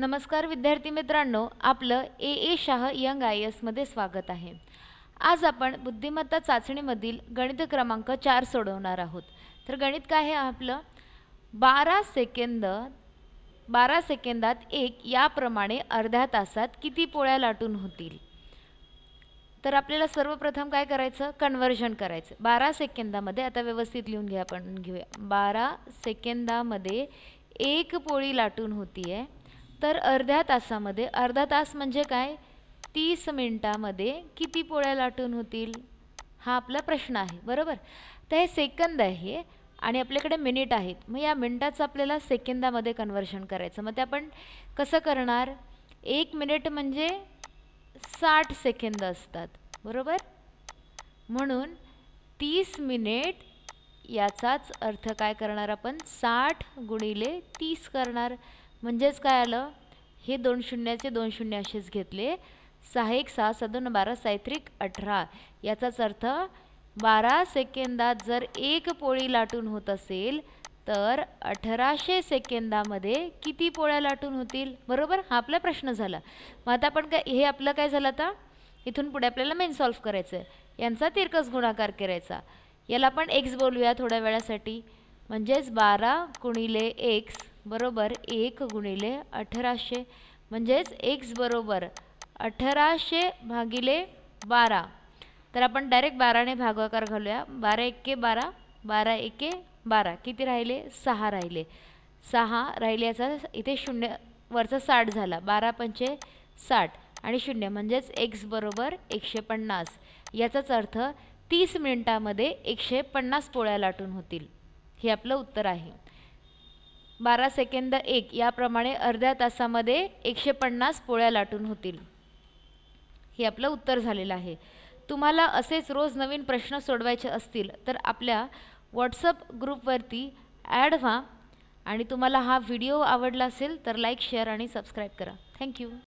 नमस्कार विद्यार्थी मित्रांनो आपलं A A Shah young I एसमध्ये स्वागत आहे आज आपण बुद्धिमत्ता चाचणीमधील गणित क्रमांक चार सोडवणार आहोत तर गणित काय आहे आपलं बारा सेकंद बारा सेकंदात एक याप्रमाणे अर्ध्या तासात किती पोळ्या लाटून होतील तर आपल्याला सर्वप्रथम काय करायचं कन्व्हर्जन करायचं बारा सेकंदामध्ये आता व्यवस्थित लिहून घ्या आपण घेऊया बारा सेकंदामध्ये एक पोळी लाटून होती आहे तर अर्ध्या तासामध्ये अर्धा तास म्हणजे काय तीस मिनटामध्ये किती पोळ्या लाटून होतील हा आपला प्रश्न आहे बरोबर तर हे सेकंद आहे आणि आपल्याकडे मिनिट आहेत मग या मिनिटाचं आपल्याला सेकंदामध्ये कन्वर्शन करायचं मग ते आपण कसं करणार एक मिनिट म्हणजे साठ सेकंद असतात बरोबर म्हणून तीस मिनिट याचाच अर्थ काय करणार आपण साठ गुणिले तीस करणार म्हणजेच काय आलं हे दोन शून्याचे दोन शून्य असेच घेतले सहा एक सहा सदोन बारा सायत्रिक अठरा याचाच अर्थ बारा सेकंदात जर एक पोळी लाटून होत असेल तर अठराशे सेकंदामध्ये किती पोळ्या लाटून होतील बरोबर हा आपला प्रश्न झाला मग आता आपण काय हे आपलं काय झालं आता इथून पुढे आपल्याला मेन सॉल्व्ह करायचं आहे यांचा तिरकस गुणाकार करायचा याला आपण एक्स बोलूया थोड्या वेळासाठी म्हणजेच बारा गुणिले एक्स बरोबर एक गुणिले अठराशे म्हणजेच एक्स बरोबर अठराशे भागिले बारा तर आपण डायरेक्ट बाराने भागवाकार घालूया बारा एके बारा बारा एके बारा किती राहिले सहा राहिले सहा राहिले याचा इथे शून्य वरचा साठ झाला बारा पंचे साठ आणि शून्य म्हणजेच एक्स बरोबर एकशे पन्नास याचाच अर्थ तीस मिनिटामध्ये एकशे पन्नास पोळ्या लाटून होतील हे आपलं उत्तर आहे बारा सेकंद एक याप्रमाणे अर्ध्या तासामध्ये एकशे पन्नास पोळ्या लाटून होतील हे आपलं उत्तर झालेलं आहे तुम्हाला असेच रोज नवीन प्रश्न सोडवायचे असतील तर आपल्या व्हॉट्सअप ग्रुपवरती ॲड व्हा आणि तुम्हाला हा व्हिडिओ आवडला असेल तर लाईक शेअर आणि सबस्क्राईब करा थँक्यू